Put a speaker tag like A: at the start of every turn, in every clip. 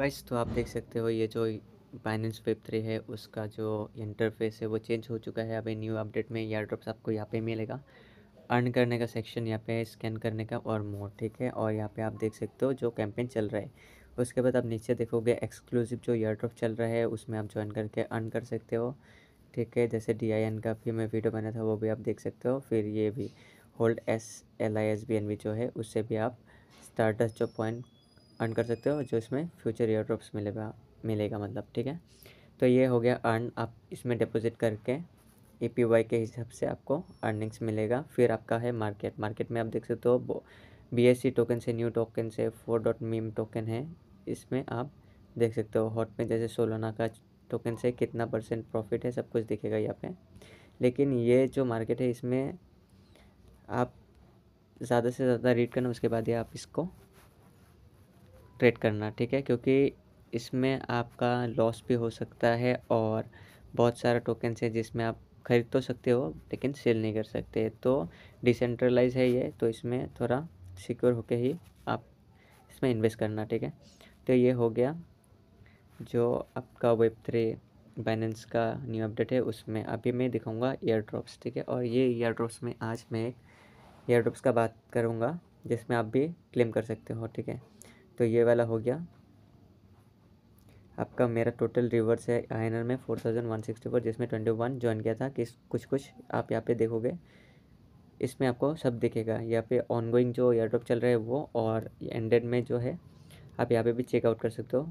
A: Guys तो आप देख सकते हो ये जो बाइनेंस वेब थ्री है उसका जो इंटरफेस है वो चेंज हो चुका है अभी न्यू अपडेट में एयर ड्रॉप्स आपको यहाँ पे मिलेगा अर्न करने का सेक्शन यहाँ पे स्कैन करने का और मोर ठीक है और यहाँ पे आप देख सकते हो जो कैंपेन चल रहा है उसके बाद आप नीचे देखोगे एक्सक्लूसिव जो एयर ड्रॉप चल रहा है उसमें आप ज्वाइन करके अर्न कर सकते हो ठीक है जैसे डी आई एन का भी मैं वीडियो बना था वो भी आप देख सकते हो फिर ये भी hold S L I S B N B जो है उससे भी आप स्टार्टस जो पॉइंट अर्न कर सकते हो जो इसमें फ्यूचर ईयर ड्रॉप्स मिलेगा मिलेगा मतलब ठीक है तो ये हो गया अर्न आप इसमें डिपॉजिट करके ई पी वाई के हिसाब से आपको अर्निंग्स मिलेगा फिर आपका है मार्केट मार्केट में आप देख सकते हो बी एस सी टोकन से न्यू टोकन से फोर डॉट मीम टोकन है इसमें आप देख सकते हो हॉट में जैसे सोलोना का टोकन से कितना परसेंट प्रॉफिट है सब कुछ दिखेगा यहाँ पे लेकिन ये जो मार्केट है इसमें आप ज़्यादा से ज़्यादा रीड करना उसके बाद ही आप इसको ट्रेड करना ठीक है क्योंकि इसमें आपका लॉस भी हो सकता है और बहुत सारा टोकन्स है जिसमें आप खरीद तो सकते हो लेकिन सेल नहीं कर सकते तो डिसेंट्रलाइज है ये तो इसमें थोड़ा सिक्योर होके ही आप इसमें इन्वेस्ट करना ठीक है तो ये हो गया जो आपका वेब थ्री बैलेंस का न्यू अपडेट है उसमें अभी मैं दिखाऊंगा एयर ड्रॉप्स ठीक है और ये एयर ड्रॉप्स में आज मैं एयर ड्रॉप्स का बात करूँगा जिसमें आप भी क्लेम कर सकते हो ठीक है तो ये वाला हो गया आपका मेरा टोटल रिवर्स है आई में four thousand one sixty four जिसमें ट्वेंटी वन ज्वाइन किया था किस कुछ कुछ आप यहाँ पे देखोगे इसमें आपको सब दिखेगा यहाँ पे ऑनगोइंग जो एयर ड्रॉप चल रहा है वो और एंडेड में जो है आप यहाँ पे भी चेकआउट कर सकते हो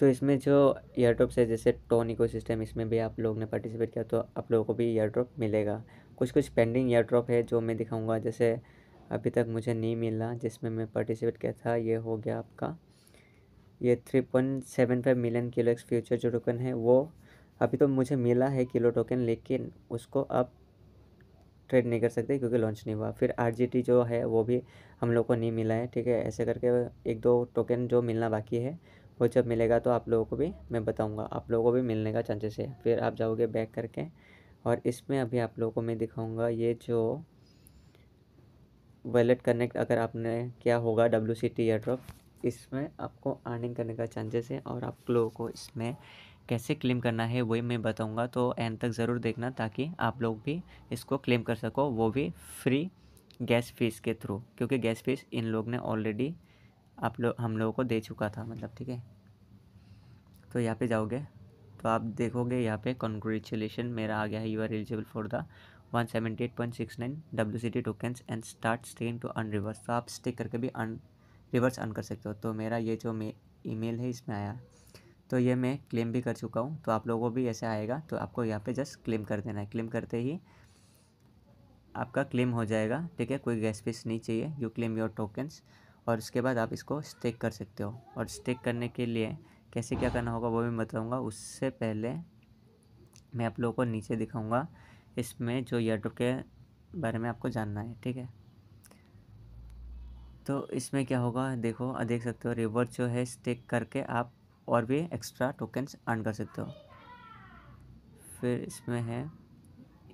A: तो इसमें जो ड्रॉप्स है जैसे टोन इको सिस्टम इसमें भी आप लोग ने पार्टिसिपेट किया तो आप लोगों को भी एयर ड्रॉप मिलेगा कुछ कुछ पेंडिंग एयर ड्रॉप है जो मैं दिखाऊँगा जैसे अभी तक मुझे नहीं मिला जिसमें मैं पार्टिसिपेट किया था ये हो गया आपका ये three point seven five million kilo X future जो टोकन है वो अभी तो मुझे मिला है किलो टोकन लेकिन उसको आप ट्रेड नहीं कर सकते क्योंकि लॉन्च नहीं हुआ फिर आर जो है वो भी हम लोग को नहीं मिला है ठीक है ऐसे करके एक दो टोकन जो मिलना बाकी है वो जब मिलेगा तो आप लोगों को भी मैं बताऊंगा आप लोगों को भी मिलने का चांसेस है फिर आप जाओगे बैक करके और इसमें अभी आप लोगों को मैं दिखाऊंगा ये जो वैलेट कनेक्ट अगर आपने किया होगा डब्ल्यू सी टी एयरड्रॉप इसमें आपको अर्निंग करने का चांसेस है और आप लोगों को इसमें कैसे क्लेम करना है वही मैं बताऊंगा तो एंड तक ज़रूर देखना ताकि आप लोग भी इसको क्लेम कर सको वो भी फ्री गैस फीस के थ्रू क्योंकि गैस फीस इन लोग ने ऑलरेडी आप लोग हम लोगों को दे चुका था मतलब ठीक है तो यहाँ पे जाओगे तो आप देखोगे यहाँ पे कॉन्ग्रेचुलेशन मेरा आ गया है you are eligible for the one seventy eight point six nine W C T tokens and start staking to earn rewards तो आप स्टे करके भी अन रिवर्स अन कर सकते हो तो मेरा ये जो मे मेल है इसमें आया तो ये मैं क्लेम भी कर चुका हूँ तो आप लोगों को भी ऐसे आएगा तो आपको यहाँ पे जस्ट क्लेम कर देना है क्लेम करते ही आपका क्लेम हो जाएगा ठीक है कोई गैस फीस नहीं चाहिए यू क्लेम योर टोकन्स और उसके बाद आप इसको स्टेक कर सकते हो और स्टेक करने के लिए कैसे क्या करना होगा वो भी बताऊँगा उससे पहले मैं आप लोगों को नीचे दिखाऊँगा इसमें जो ईयरड्रॉप के बारे में आपको जानना है ठीक है तो इसमें क्या होगा देखो देख सकते हो रिवर्स जो है स्टेक करके आप और भी एक्स्ट्रा टोकन्स अर्न कर सकते हो फिर इसमें है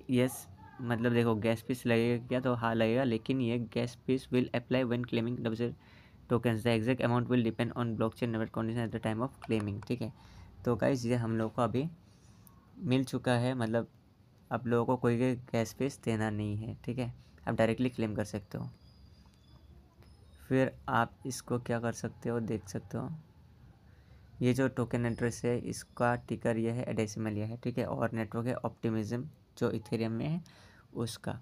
A: यस मतलब देखो गैस फीस लगेगा क्या तो हाँ लगेगा लेकिन ये gas fees will apply when claiming deposit tokens the exact amount will depend on blockchain network condition at the time of claiming ठीक है तो गाइज ये हम लोग को अभी मिल चुका है मतलब आप लोगों को कोई कैश फीस देना नहीं है ठीक है आप डायरेक्टली क्लेम कर सकते हो फिर आप इसको क्या कर सकते हो देख सकते हो ये जो टोकन एड्रेस है इसका टिकर यह है एडेसिमल यह है ठीक है और नेटवर्क है ऑप्टिमिज्म जो इथेरियम में है उसका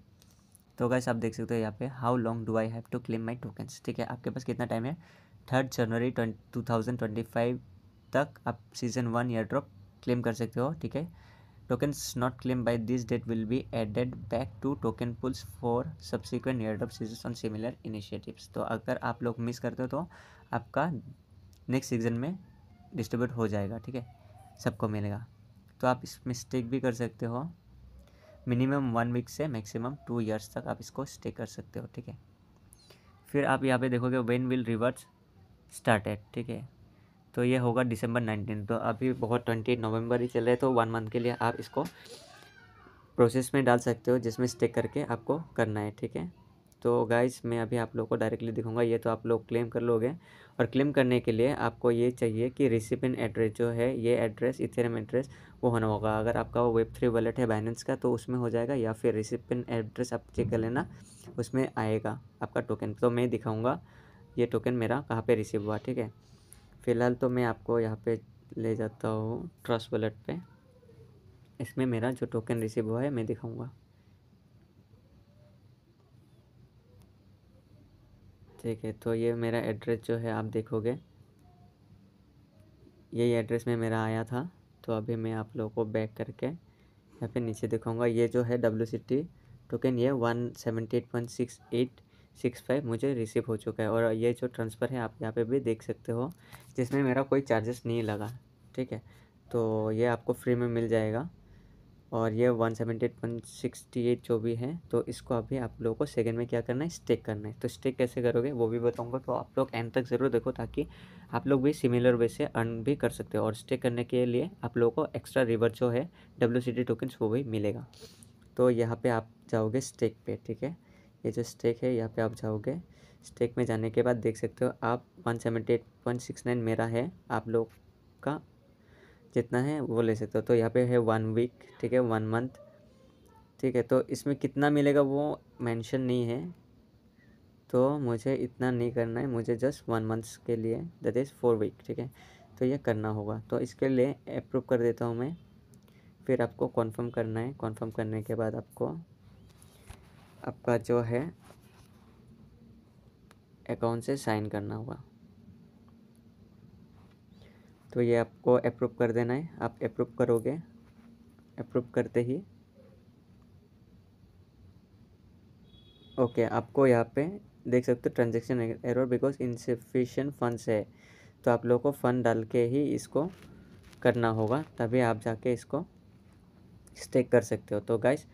A: तो गैस आप देख सकते हो यहाँ पे how long do I have to claim my tokens ठीक है आपके पास कितना टाइम है third January two thousand twenty five तक आप season one airdrop claim कर सकते हो ठीक है Tokens not claimed by this date will be added back to token pools for subsequent airdrop seasons on similar initiatives. तो अगर आप लोग miss करते हो तो आपका next season में distribute हो जाएगा ठीक है सबको मिलेगा तो आप इस mistake भी कर सकते हो minimum वन week से maximum टू years तक आप इसको stay कर सकते हो ठीक है फिर आप यहाँ पे देखोगे when will रिवर्स started ठीक है तो ये होगा दिसंबर नाइनटीन तो अभी बहुत ट्वेंटी नवंबर ही चल रहे तो वन मंथ के लिए आप इसको प्रोसेस में डाल सकते हो जिसमें स्टेक करके आपको करना है ठीक है तो गाइस मैं अभी आप लोग को डायरेक्टली दिखाऊंगा ये तो आप लोग क्लेम कर लोगे और क्लेम करने के लिए आपको ये चाहिए कि रिसिपिन एड्रेस जो है ये एड्रेस इथेरम एड्रेस वो होना होगा अगर आपका वो वेब थ्री वॉलेट है बाइनेंस का तो उसमें हो जाएगा या फिर रिसिपिन एड्रेस आप चेक कर लेना उसमें आएगा आपका टोकन तो मैं दिखाऊँगा ये टोकन मेरा कहाँ पर रिसीव हुआ ठीक है फ़िलहाल तो मैं आपको यहाँ पे ले जाता हूँ ट्रस्ट वॉलेट पे इसमें मेरा जो टोकन रिसीव हुआ है मैं दिखाऊंगा ठीक है तो ये मेरा एड्रेस जो है आप देखोगे यही एड्रेस में मेरा आया था तो अभी मैं आप लोगों को बैक करके यहाँ पे नीचे दिखाऊंगा ये जो है डब्ल्यू टोकन ये one seventy eight point six eight six five मुझे रिसीव हो चुका है और ये जो ट्रांसफ़र है आप यहाँ पे भी देख सकते हो जिसमें मेरा कोई चार्जेस नहीं लगा ठीक है तो ये आपको फ्री में मिल जाएगा और ये one seventy eight point sixty eight जो भी है तो इसको अभी आप लोगों को सेकंड में क्या करना है स्टेक करना है तो स्टेक कैसे करोगे वो भी बताऊंगा तो आप लोग एंड तक ज़रूर देखो ताकि आप लोग भी सिमिलर वे से अर्न भी कर सकते हो और स्टेक करने के लिए आप लोगों को एक्स्ट्रा रिवर जो है डब्ल्यू सी टोकन्स वो भी मिलेगा तो यहाँ पर आप जाओगे स्टेक पे ठीक है ये जो स्टेक है यहाँ पे आप जाओगे स्टेक में जाने के बाद देख सकते हो आप one seventy eight point six nine मेरा है आप लोग का जितना है वो ले सकते हो तो यहाँ पे है वन वीक ठीक है वन मंथ ठीक है तो इसमें कितना मिलेगा वो मेंशन नहीं है तो मुझे इतना नहीं करना है मुझे जस्ट वन मंथ्स के लिए दैट इज़ फोर वीक ठीक है तो ये करना होगा तो इसके लिए अप्रूव कर देता हूँ मैं फिर आपको कॉन्फर्म करना है कॉन्फर्म करने के बाद आपको आपका जो है अकाउंट से साइन करना होगा तो ये आपको अप्रूव कर देना है आप अप्रूव करोगे अप्रूव करते ही ओके आपको यहाँ पे देख सकते हो transaction error because insufficient funds है तो आप लोगों को फ़ंड डाल के ही इसको करना होगा तभी आप जाके इसको स्टेक कर सकते हो तो गाइस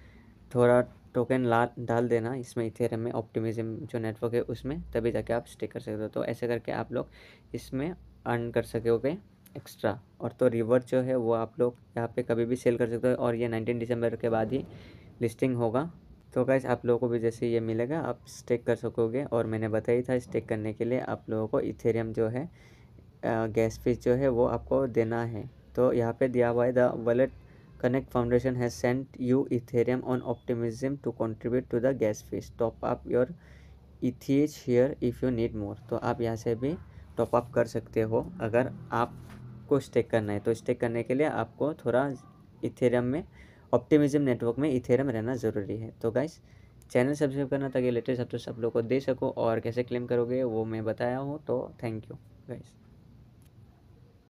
A: थोड़ा टोकन ला डाल देना इसमें इथेरियम में ऑप्टिमिज्म जो नेटवर्क है उसमें तभी जाके आप स्टे कर सकते हो तो ऐसे करके आप लोग इसमें अर्न कर सकोगे एक्स्ट्रा और तो रिवर्स जो है वो आप लोग यहाँ पे कभी भी सेल कर सकते हो और ये नाइनटीन दिसंबर के बाद ही लिस्टिंग होगा तो गैस आप लोगों को भी जैसे ये मिलेगा आप स्टेक कर सकोगे और मैंने बताया था स्टेक करने के लिए आप लोगों को इथेरियम जो है गैस फीस जो है वो आपको देना है तो यहाँ पे दिया हुआ है the wallet connect foundation has sent you Ethereum on Optimism to contribute to the gas fees top up your ETH here if you need more तो आप यहाँ से भी टॉप अप कर सकते हो अगर आपको स्टेक करना है तो स्टेक करने के लिए आपको थोड़ा इथेरियम में ऑप्टिमिज्म नेटवर्क में इथेरियम रहना ज़रूरी है तो गाइस चैनल सब्सक्राइब करना ताकि लेटेस्ट अपडेट्स आप लोग को दे सको और कैसे क्लेम करोगे वो मैं बताया हूँ तो थैंक यू गाइस